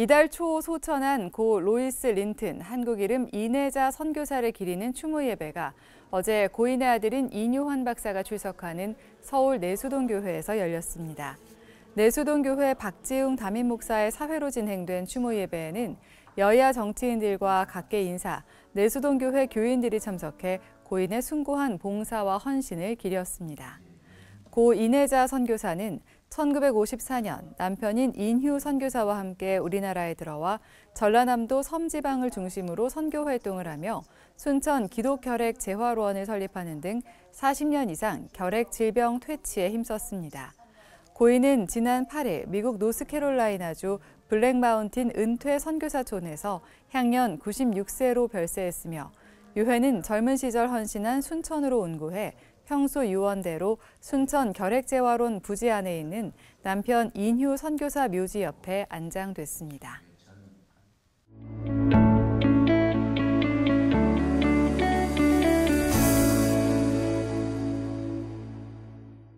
이달 초 소천한 고 로이스 린튼 한국 이름 이내자 선교사를 기리는 추모 예배가 어제 고인의 아들인 이뇨환 박사가 출석하는 서울 내수동교회에서 열렸습니다. 내수동교회 박지웅 담임 목사의 사회로 진행된 추모 예배에는 여야 정치인들과 각계 인사, 내수동교회 교인들이 참석해 고인의 숭고한 봉사와 헌신을 기렸습니다. 고 이내자 선교사는 1954년 남편인 인휴 선교사와 함께 우리나라에 들어와 전라남도 섬지방을 중심으로 선교 활동을 하며 순천 기독결핵 재활원을 설립하는 등 40년 이상 결핵 질병 퇴치에 힘썼습니다. 고인은 지난 8일 미국 노스캐롤라이나주 블랙마운틴 은퇴 선교사촌에서 향년 96세로 별세했으며 유해는 젊은 시절 헌신한 순천으로 온구해 평소 유언대로 순천 결핵재활원 부지 안에 있는 남편 인휴 선교사 묘지 옆에 안장됐습니다.